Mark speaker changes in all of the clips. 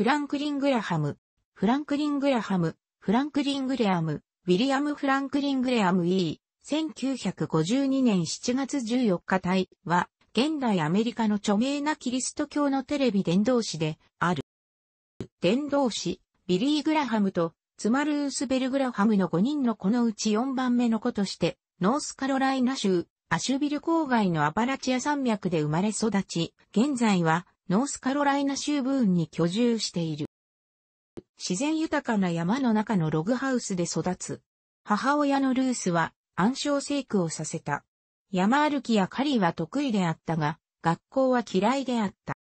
Speaker 1: フランクリン・グラハム、フランクリン・グラハム、フランクリン・グレアム、ウィリアム・フランクリン・グレアム E、1952年7月14日隊は、現代アメリカの著名なキリスト教のテレビ伝道師である。伝道師、ビリー・グラハムと、ツマルース・ベル・グラハムの5人のこのうち4番目の子として、ノースカロライナ州、アシュビル郊外のアパラチア山脈で生まれ育ち、現在はノースカロライナ州ブーンに居住している。自然豊かな山の中のログハウスで育つ。母親のルースは暗礁聖句をさせた。山歩きや狩りは得意であったが、学校は嫌いであった。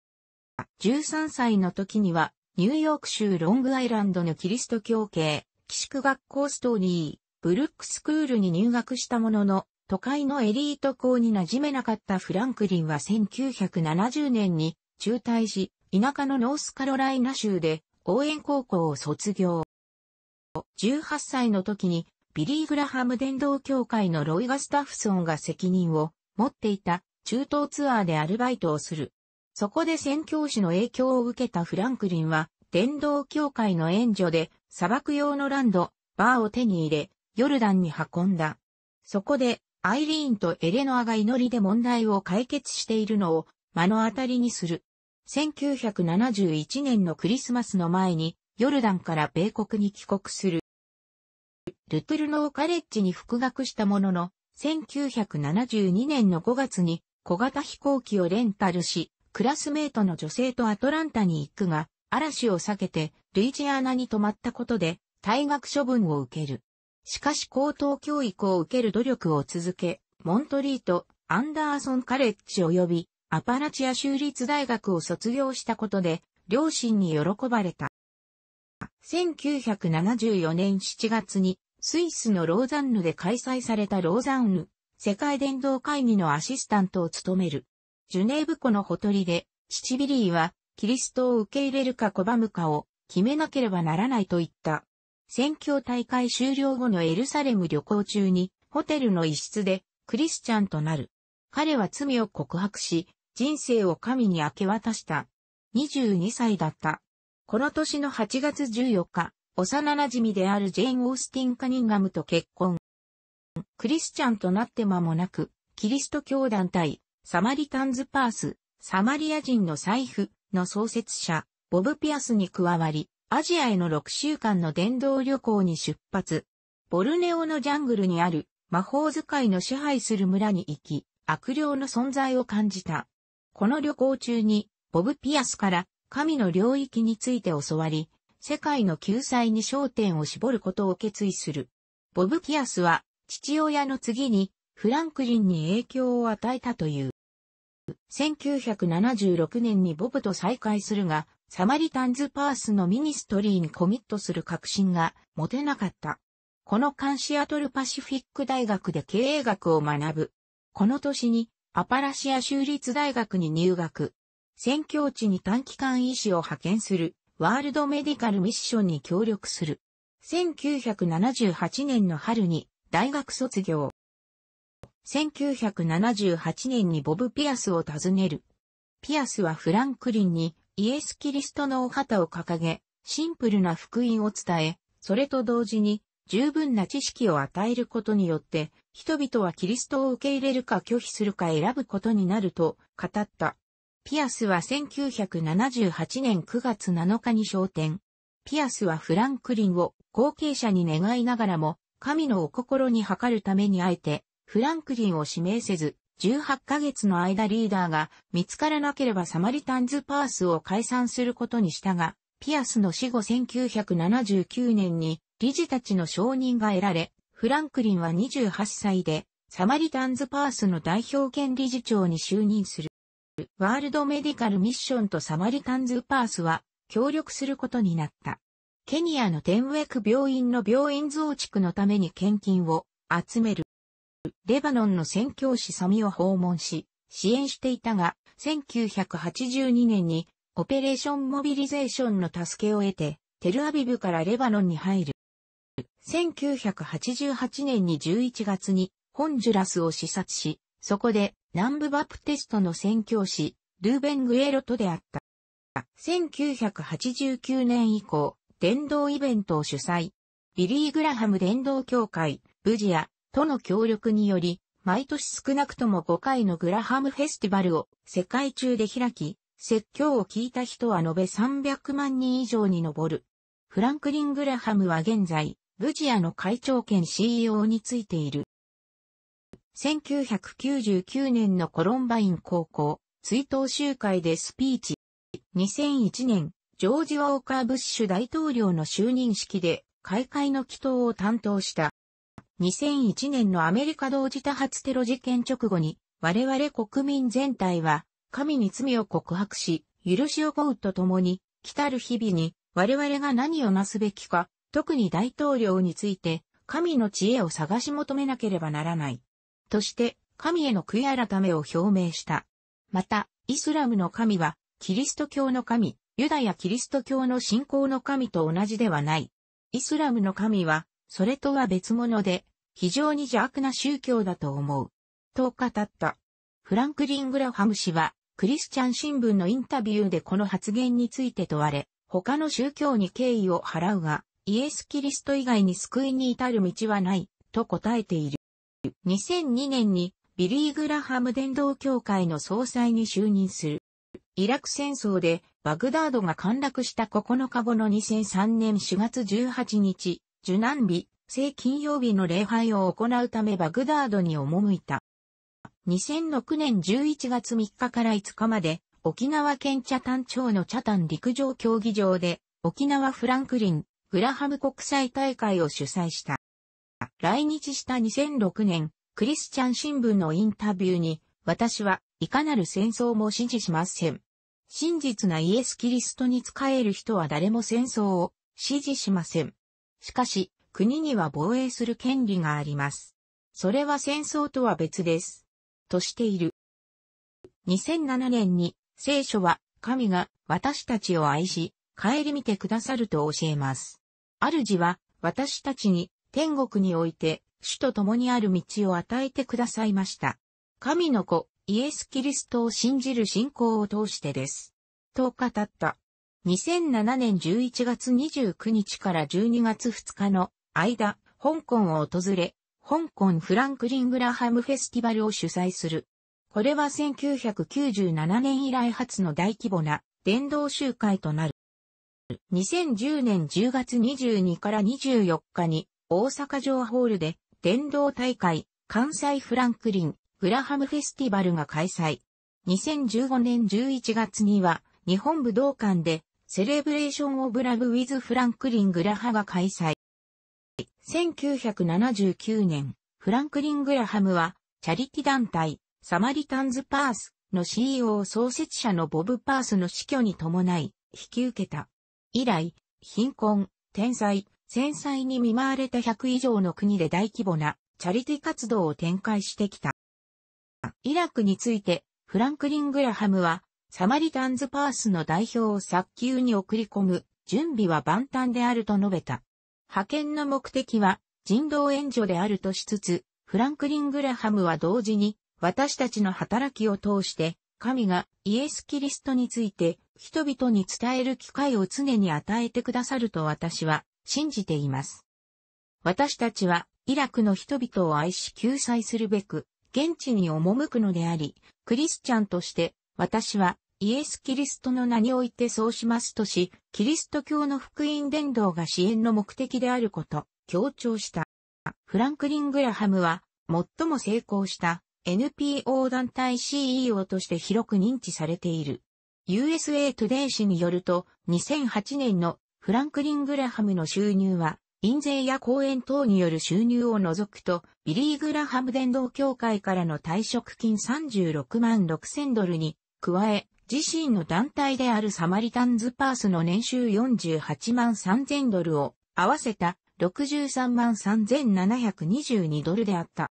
Speaker 1: 13歳の時には、ニューヨーク州ロングアイランドのキリスト教系、寄宿学校ストーリー、ブルックスクールに入学したものの、都会のエリート校に馴染めなかったフランクリンは1970年に中退し、田舎のノースカロライナ州で応援高校を卒業。18歳の時にビリー・グラハム伝道協会のロイガ・スタッフソンが責任を持っていた中東ツアーでアルバイトをする。そこで宣教師の影響を受けたフランクリンは、伝道協会の援助で砂漠用のランド、バーを手に入れ、ヨルダンに運んだ。そこで、アイリーンとエレノアが祈りで問題を解決しているのを目の当たりにする。1971年のクリスマスの前に、ヨルダンから米国に帰国する。ルトゥルノーカレッジに復学したものの、1972年の5月に小型飛行機をレンタルし、クラスメートの女性とアトランタに行くが、嵐を避けてルイジアナに泊まったことで退学処分を受ける。しかし高等教育を受ける努力を続け、モントリート、アンダーソンカレッジ及びアパラチア州立大学を卒業したことで、両親に喜ばれた。1974年7月に、スイスのローザンヌで開催されたローザンヌ世界伝道会議のアシスタントを務める。ジュネーブ湖のほとりで、父ビリーは、キリストを受け入れるか拒むかを決めなければならないと言った。選挙大会終了後のエルサレム旅行中に、ホテルの一室で、クリスチャンとなる。彼は罪を告白し、人生を神に明け渡した。22歳だった。この年の8月14日、幼馴染であるジェーン・オースティン・カニンガムと結婚。クリスチャンとなって間もなく、キリスト教団体、サマリタンズ・パース、サマリア人の財布の創設者、ボブ・ピアスに加わり、アジアへの6週間の伝道旅行に出発。ボルネオのジャングルにある魔法使いの支配する村に行き、悪霊の存在を感じた。この旅行中に、ボブ・ピアスから神の領域について教わり、世界の救済に焦点を絞ることを決意する。ボブ・ピアスは、父親の次に、フランクリンに影響を与えたという。1976年にボブと再会するが、サマリタンズ・パースのミニストリーにコミットする確信が持てなかった。この間シアトルパシフィック大学で経営学を学ぶ。この年にアパラシア州立大学に入学。宣教地に短期間医師を派遣するワールドメディカルミッションに協力する。1978年の春に大学卒業。1978年にボブ・ピアスを訪ねる。ピアスはフランクリンにイエス・キリストのお旗を掲げ、シンプルな福音を伝え、それと同時に十分な知識を与えることによって人々はキリストを受け入れるか拒否するか選ぶことになると語った。ピアスは1978年9月7日に昇天。ピアスはフランクリンを後継者に願いながらも、神のお心に諮るためにあえて、フランクリンを指名せず、18ヶ月の間リーダーが見つからなければサマリタンズ・パースを解散することにしたが、ピアスの死後1979年に理事たちの承認が得られ、フランクリンは28歳で、サマリタンズパースの代表権理事長に就任する。ワールドメディカルミッションとサマリタンズパースは協力することになった。ケニアのテンウェク病院の病院増築のために献金を集める。レバノンの宣教師サミを訪問し、支援していたが、1982年にオペレーションモビリゼーションの助けを得て、テルアビブからレバノンに入る。1988年に11月にホンジュラスを視察し、そこで南部バプテストの宣教師、ルーベン・グエロと出会った。1989年以降、伝道イベントを主催。ビリー・グラハム伝道協会、ブジア、との協力により、毎年少なくとも5回のグラハムフェスティバルを世界中で開き、説教を聞いた人は延べ300万人以上に上る。フランクリン・グラハムは現在、ブジアの会長兼 CEO についている。1999年のコロンバイン高校追悼集会でスピーチ。2001年、ジョージ・ウォーカー・ブッシュ大統領の就任式で開会の祈祷を担当した。2001年のアメリカ同時多発テロ事件直後に、我々国民全体は、神に罪を告白し、許しを請うとともに、来たる日々に、我々が何をなすべきか、特に大統領について、神の知恵を探し求めなければならない。として、神への悔い改めを表明した。また、イスラムの神は、キリスト教の神、ユダヤキリスト教の信仰の神と同じではない。イスラムの神は、それとは別物で、非常に邪悪な宗教だと思う。と語った。フランクリン・グラハム氏は、クリスチャン新聞のインタビューでこの発言について問われ、他の宗教に敬意を払うが、イエス・キリスト以外に救いに至る道はない、と答えている。2002年にビリー・グラハム伝道協会の総裁に就任する。イラク戦争でバグダードが陥落した9日後の2003年4月18日、受難日、正金曜日の礼拝を行うためバグダードに赴いた。2006年11月3日から5日まで沖縄県茶炭町の茶炭陸上競技場で沖縄フランクリングラハム国際大会を主催した。来日した2006年、クリスチャン新聞のインタビューに、私はいかなる戦争も支持しません。真実なイエス・キリストに仕える人は誰も戦争を支持しません。しかし、国には防衛する権利があります。それは戦争とは別です。としている。2007年に聖書は神が私たちを愛し、帰り見てくださると教えます。主は、私たちに、天国において、主と共にある道を与えてくださいました。神の子、イエス・キリストを信じる信仰を通してです。と語った。2007年11月29日から12月2日の間、香港を訪れ、香港フランクリン・グラハムフェスティバルを主催する。これは1997年以来初の大規模な伝道集会となる。2010年10月22から24日に大阪城ホールで電動大会関西フランクリングラハムフェスティバルが開催。2015年11月には日本武道館でセレブレーションオブラブウィズフランクリングラハが開催。1979年、フランクリン・グラハムは、チャリティ団体、サマリタンズ・パースの CEO 創設者のボブ・パースの死去に伴い、引き受けた。以来、貧困、天災、戦災に見舞われた100以上の国で大規模なチャリティ活動を展開してきた。イラクについて、フランクリン・グラハムは、サマリタンズ・パースの代表を早急に送り込む、準備は万端であると述べた。派遣の目的は、人道援助であるとしつつ、フランクリン・グラハムは同時に、私たちの働きを通して、神がイエス・キリストについて、人々に伝える機会を常に与えてくださると私は信じています。私たちはイラクの人々を愛し救済するべく、現地に赴くのであり、クリスチャンとして私はイエス・キリストの名においてそうしますとし、キリスト教の福音伝道が支援の目的であること、強調した。フランクリン・グラハムは、最も成功した NPO 団体 CEO として広く認知されている。USA Today 誌によると、2008年のフランクリン・グラハムの収入は、印税や講演等による収入を除くと、ビリー・グラハム伝道協会からの退職金36万6千ドルに、加え、自身の団体であるサマリタンズ・パースの年収48万3千ドルを合わせた63万3722ドルであった。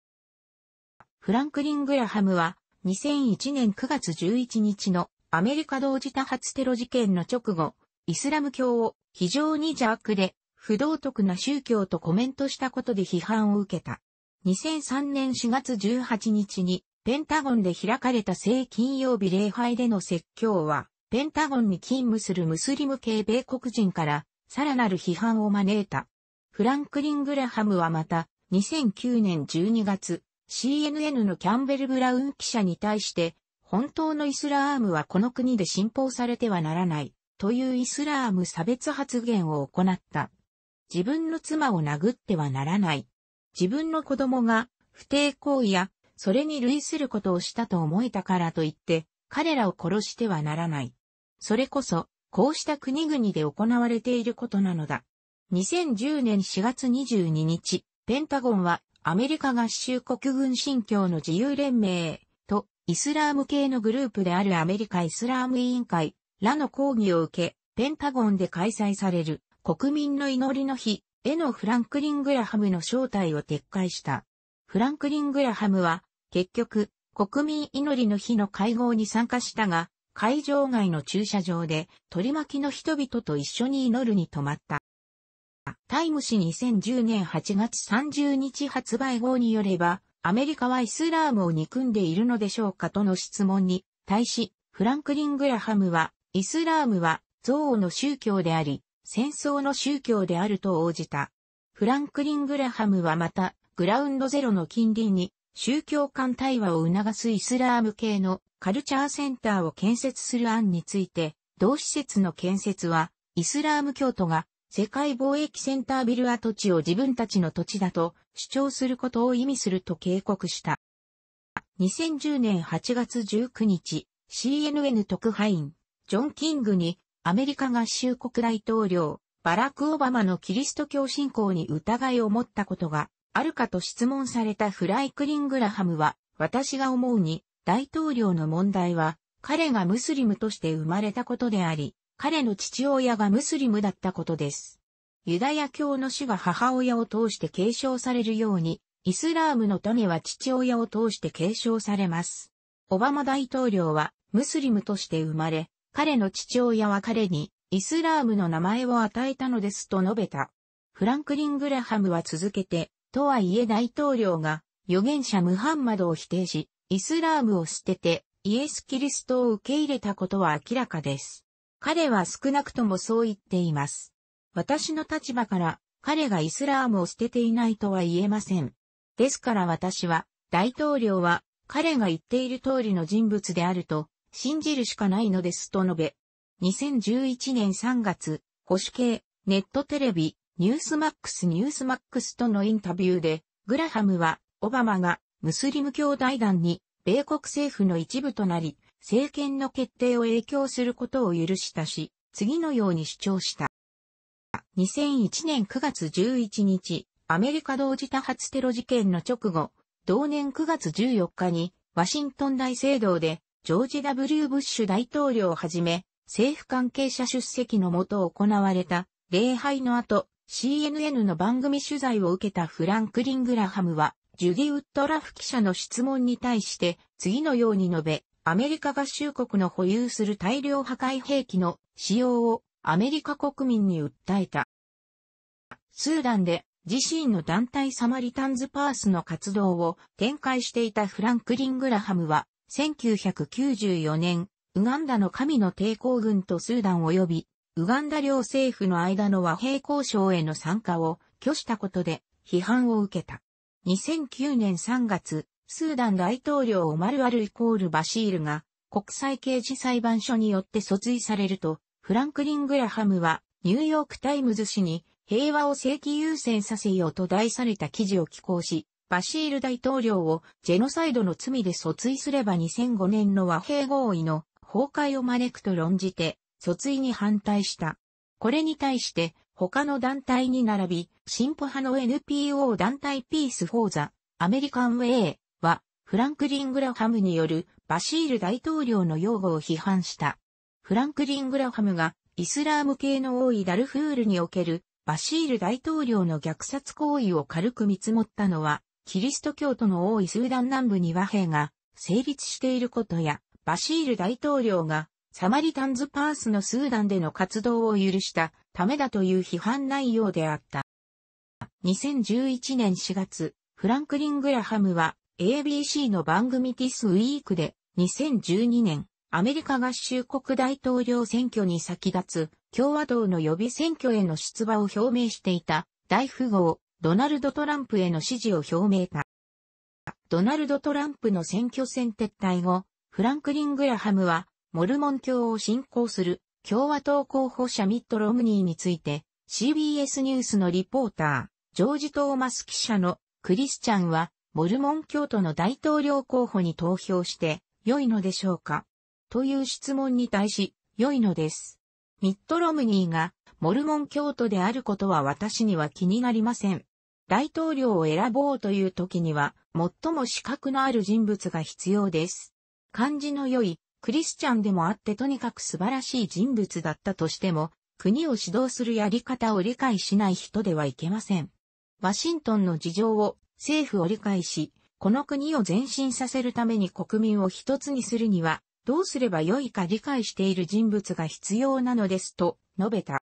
Speaker 1: フランクリン・グラハムは2001年9月11日のアメリカ同時多発テロ事件の直後、イスラム教を非常に邪悪で不道徳な宗教とコメントしたことで批判を受けた。2003年4月18日にペンタゴンで開かれた聖金曜日礼拝での説教は、ペンタゴンに勤務するムスリム系米国人からさらなる批判を招いた。フランクリン・グラハムはまた、2009年12月、CNN のキャンベル・ブラウン記者に対して、本当のイスラームはこの国で信奉されてはならない、というイスラーム差別発言を行った。自分の妻を殴ってはならない。自分の子供が不貞行為やそれに類することをしたと思えたからといって、彼らを殺してはならない。それこそ、こうした国々で行われていることなのだ。2010年4月22日、ペンタゴンはアメリカ合衆国軍信教の自由連盟、イスラーム系のグループであるアメリカイスラーム委員会らの抗議を受け、ペンタゴンで開催される国民の祈りの日へのフランクリン・グラハムの招待を撤回した。フランクリン・グラハムは結局国民祈りの日の会合に参加したが、会場外の駐車場で取り巻きの人々と一緒に祈るに泊まった。タイム誌2010年8月30日発売号によれば、アメリカはイスラームを憎んでいるのでしょうかとの質問に対し、フランクリン・グラハムは、イスラームは憎悪の宗教であり、戦争の宗教であると応じた。フランクリン・グラハムはまた、グラウンドゼロの近隣に、宗教間対話を促すイスラーム系のカルチャーセンターを建設する案について、同施設の建設は、イスラーム教徒が世界貿易センタービル跡地を自分たちの土地だと主張することを意味すると警告した。2010年8月19日、CNN 特派員、ジョン・キングに、アメリカ合衆国大統領、バラク・オバマのキリスト教信仰に疑いを持ったことがあるかと質問されたフライクリン・グラハムは、私が思うに、大統領の問題は、彼がムスリムとして生まれたことであり、彼の父親がムスリムだったことです。ユダヤ教の死が母親を通して継承されるように、イスラームの種は父親を通して継承されます。オバマ大統領はムスリムとして生まれ、彼の父親は彼にイスラームの名前を与えたのですと述べた。フランクリン・グラハムは続けて、とはいえ大統領が預言者ムハンマドを否定し、イスラームを捨ててイエス・キリストを受け入れたことは明らかです。彼は少なくともそう言っています。私の立場から彼がイスラームを捨てていないとは言えません。ですから私は、大統領は彼が言っている通りの人物であると信じるしかないのですと述べ、2011年3月、保守系、ネットテレビ、ニュースマックスニュースマックスとのインタビューで、グラハムは、オバマが、ムスリム教大団に、米国政府の一部となり、政権の決定を影響することを許したし、次のように主張した。2001年9月11日、アメリカ同時多発テロ事件の直後、同年9月14日に、ワシントン大聖堂で、ジョージ・ W・ ブッシュ大統領をはじめ、政府関係者出席のもと行われた礼拝の後、CNN の番組取材を受けたフランクリン・グラハムは、ジュディ・ウッドラフ記者の質問に対して、次のように述べ、アメリカ合衆国の保有する大量破壊兵器の使用をアメリカ国民に訴えた。スーダンで自身の団体サマリタンズ・パースの活動を展開していたフランクリン・グラハムは1994年、ウガンダの神の抵抗軍とスーダン及び、ウガンダ両政府の間の和平交渉への参加を拒したことで批判を受けた。2009年3月、スーダン大統領オマル・アル・イコール・バシールが国際刑事裁判所によって訴追されると、フランクリン・グラハムはニューヨーク・タイムズ紙に平和を正規優先させようと題された記事を寄稿し、バシール大統領をジェノサイドの罪で訴追すれば2005年の和平合意の崩壊を招くと論じて、訴追に反対した。これに対して他の団体に並び、進歩派の NPO 団体ピース・フォーザ、アメリカン・ウェイ、フランクリン・グラハムによるバシール大統領の擁護を批判した。フランクリン・グラハムがイスラーム系の多いダルフールにおけるバシール大統領の虐殺行為を軽く見積もったのは、キリスト教徒の多いスーダン南部に和平が成立していることや、バシール大統領がサマリタンズ・パースのスーダンでの活動を許したためだという批判内容であった。2011年4月、フランクリン・グラハムは ABC の番組ティスウィークで2012年アメリカ合衆国大統領選挙に先立つ共和党の予備選挙への出馬を表明していた大富豪ドナルド・トランプへの支持を表明た。ドナルド・トランプの選挙戦撤退後、フランクリン・グラハムはモルモン教を信仰する共和党候補者ミッド・ロムニーについて CBS ニュースのリポーター、ジョージ・トーマス記者のクリスチャンはモルモン教徒の大統領候補に投票して良いのでしょうかという質問に対し、良いのです。ミッドロムニーがモルモン教徒であることは私には気になりません。大統領を選ぼうという時には、最も資格のある人物が必要です。漢字の良い、クリスチャンでもあってとにかく素晴らしい人物だったとしても、国を指導するやり方を理解しない人ではいけません。ワシントンの事情を政府を理解し、この国を前進させるために国民を一つにするには、どうすればよいか理解している人物が必要なのですと述べた。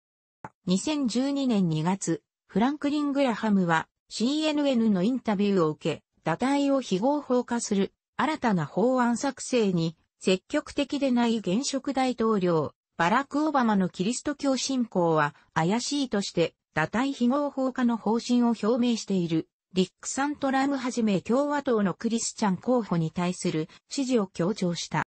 Speaker 1: 2012年2月、フランクリン・グラハムは CNN のインタビューを受け、堕胎を非合法化する新たな法案作成に積極的でない現職大統領、バラク・オバマのキリスト教信仰は怪しいとして、堕胎非合法化の方針を表明しているリック・サントラムはじめ共和党のクリスチャン候補に対する支持を強調した。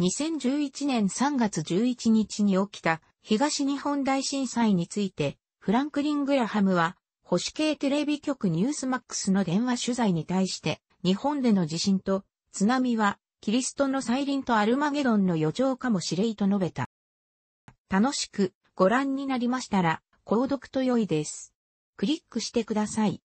Speaker 1: 2011年3月11日に起きた東日本大震災について、フランクリン・グラハムは、保守系テレビ局ニュースマックスの電話取材に対して、日本での地震と津波は、キリストの再臨とアルマゲドンの予兆かもしれいと述べた。楽しくご覧になりましたら、購読と良いです。クリックしてください。